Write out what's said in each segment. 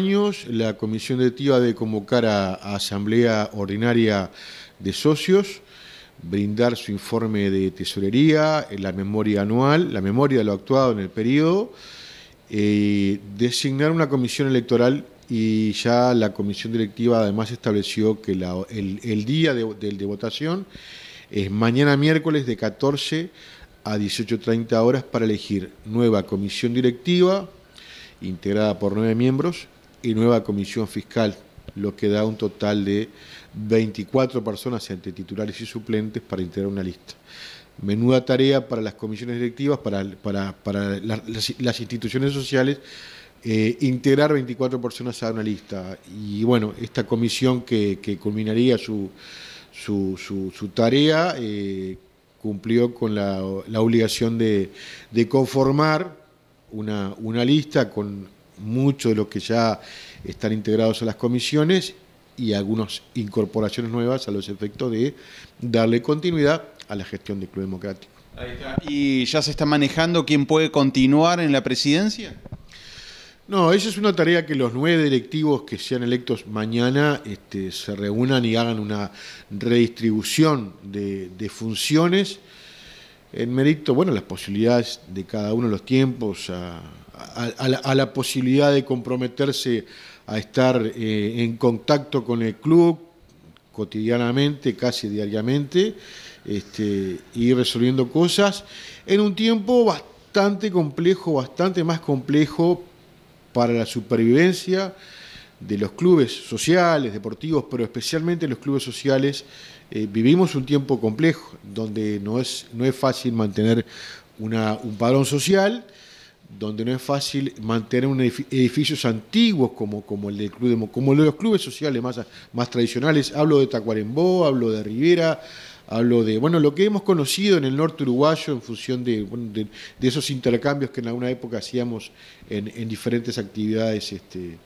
años la Comisión Directiva de convocar a, Asamblea Ordinaria de Socios, brindar su informe de tesorería, eh, la memoria anual, la memoria de lo actuado en el periodo, eh, designar una comisión electoral y ya la comisión directiva además estableció que el, día de, de votación es mañana miércoles de 14 a 18.30 horas para elegir nueva comisión directiva integrada por nueve miembros y nueva comisión fiscal, lo que da un total de 24 personas entre titulares y suplentes para integrar una lista. Menuda tarea para las comisiones directivas, para, para, las, instituciones sociales, eh, integrar 24 personas a una lista. Y bueno, esta comisión que, culminaría su, su, su, tarea eh, cumplió con la, obligación de, de conformar una, una lista con Muchos de los que ya están integrados a las comisiones y algunas incorporaciones nuevas a los efectos de darle continuidad a la gestión del Club Democrático. ¿Y ya se está manejando quién puede continuar en la presidencia? No, eso es una tarea que los nueve directivos que sean electos mañana este, se reúnan y hagan una redistribución de, funciones en mérito, bueno, las posibilidades de cada uno, de los tiempos, a a, la, posibilidad de comprometerse a estar eh, en contacto con el club cotidianamente, casi diariamente, ir este, y resolviendo cosas en un tiempo bastante complejo, bastante más complejo para la supervivencia de los clubes sociales, deportivos, pero especialmente los clubes sociales, eh, vivimos un tiempo complejo, donde no es, fácil mantener una, un padrón social donde no es fácil mantener edificios antiguos como, como el de como los clubes sociales más, más tradicionales. Hablo de Tacuarembó, hablo de Rivera, hablo de, bueno, lo que hemos conocido en el norte uruguayo en función de, esos intercambios que en alguna época hacíamos en, diferentes actividades este,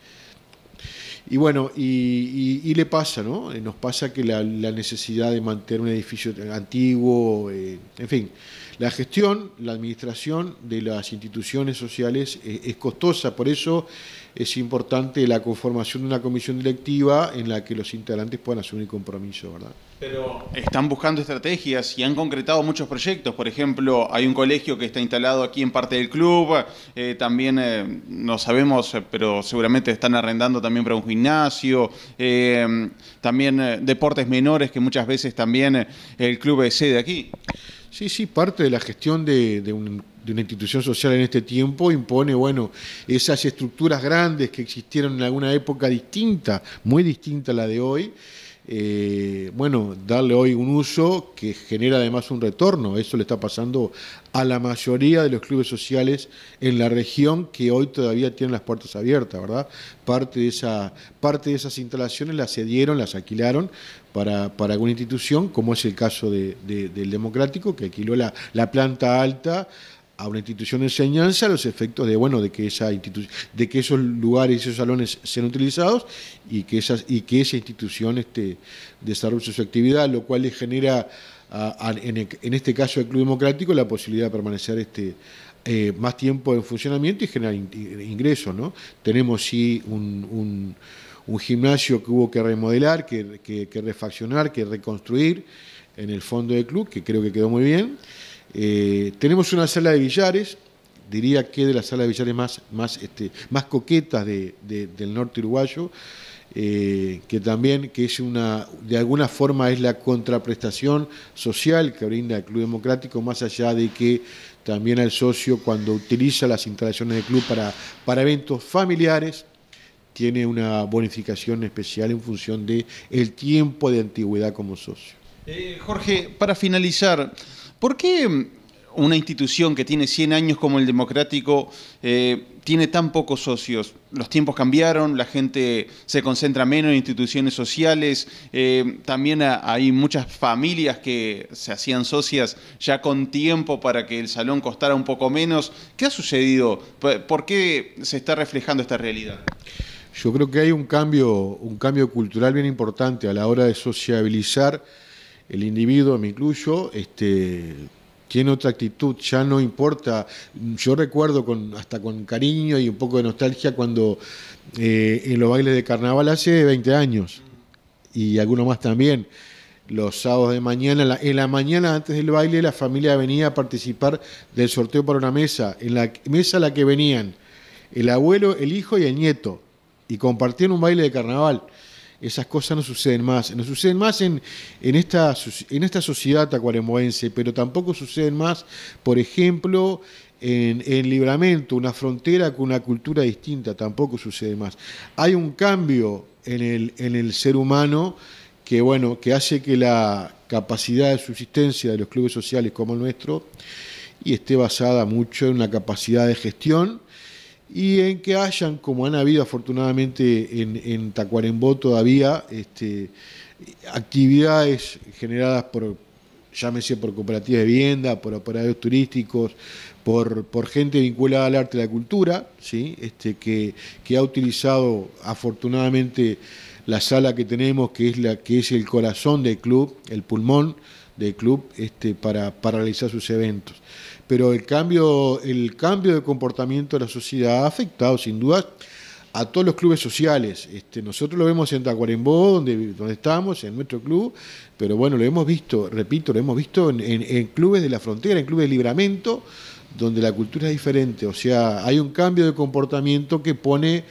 y bueno, y, le pasa, ¿no? Eh, nos pasa que la, necesidad de mantener un edificio antiguo, eh, en fin, la gestión, la administración de las instituciones sociales eh, es costosa, por eso es importante la conformación de una comisión directiva en la que los integrantes puedan asumir compromiso, ¿verdad? Pero están buscando estrategias y han concretado muchos proyectos. Por ejemplo, hay un colegio que está instalado aquí en parte del club. Eh, también eh, no sabemos, eh, pero seguramente están arrendando también para un gimnasio. también deportes menores que muchas veces también el club es sede aquí. Sí, sí, parte de la gestión de, una institución social en este tiempo impone, bueno, esas estructuras grandes que existieron en alguna época distinta, muy distinta a la de hoy, eh, bueno, darle hoy un uso que genera además un retorno. Eso le está pasando a la mayoría de los clubes sociales en la región que hoy todavía tienen las puertas abiertas, ¿verdad? Parte de, esa, parte de esas instalaciones las cedieron, las alquilaron para, para alguna institución, como es el caso del Democrático, que alquiló la, la planta alta a una institución de enseñanza los efectos de bueno de que esa de que esos lugares y esos salones sean utilizados y que esas y que esa institución este, desarrolle su actividad lo cual le genera en, este caso el club democrático la posibilidad de permanecer este eh, más tiempo en funcionamiento y generar eh, ingresos no tenemos sí un, gimnasio que hubo que remodelar que, que refaccionar que reconstruir en el fondo del club que creo que quedó muy bien eh, tenemos una sala de billares, diría que de las salas de billares más, más, este, más coquetas del norte uruguayo, eh, que también que es una, de alguna forma es la contraprestación social que brinda el Club Democrático, más allá de que también al socio cuando utiliza las instalaciones del club para, para eventos familiares, tiene una bonificación especial en función de el tiempo de antigüedad como socio. Eh, Jorge, para finalizar, ¿Por qué una institución que tiene 100 años como el democrático eh, tiene tan pocos socios? Los tiempos cambiaron, la gente se concentra menos en instituciones sociales, eh, también hay muchas familias que se hacían socias ya con tiempo para que el salón costara un poco menos. ¿Qué ha sucedido? ¿Por qué se está reflejando esta realidad? Yo creo que hay un cambio, un cambio cultural bien importante a la hora de sociabilizar el individuo, me incluyo, este, tiene otra actitud, ya no importa. Yo recuerdo con, hasta con cariño y un poco de nostalgia cuando eh, en los bailes de carnaval hace 20 años y algunos más también. Los sábados de mañana, en la mañana antes del baile, la familia venía a participar del sorteo para una mesa. En la mesa a la que venían el abuelo, el hijo y el nieto. Y compartían un baile de carnaval esas cosas no suceden más. No suceden más en, esta, en esta sociedad acuaremoense, pero tampoco suceden más, por ejemplo, en, Libramento, una frontera con una cultura distinta, tampoco sucede más. Hay un cambio en el, ser humano que, bueno, que hace que la capacidad de subsistencia de los clubes sociales como el nuestro y esté basada mucho en la capacidad de gestión y en que hayan, como han habido afortunadamente en, Tacuarembó todavía, este, actividades generadas por, llámese por cooperativas de vivienda, por operadores turísticos, por, gente vinculada al arte y la cultura, ¿sí? Este, que ha utilizado afortunadamente la sala que tenemos, que es, la, que es el corazón del club, el pulmón del club, este, para, para realizar sus eventos. Pero el cambio, el cambio de comportamiento de la sociedad ha afectado, sin duda, a todos los clubes sociales. Este, nosotros lo vemos en Tacuarembó, donde, donde estamos, en nuestro club, pero bueno, lo hemos visto, repito, lo hemos visto en, clubes de la frontera, en clubes de libramento, donde la cultura es diferente. O sea, hay un cambio de comportamiento que pone,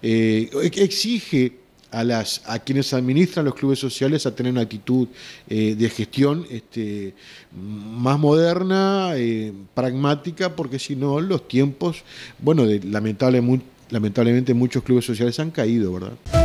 que eh, exige a, las, a quienes administran los clubes sociales a tener una actitud eh, de gestión este, más moderna, eh, pragmática, porque si no los tiempos, bueno, lamentablemente muchos clubes sociales han caído, ¿verdad?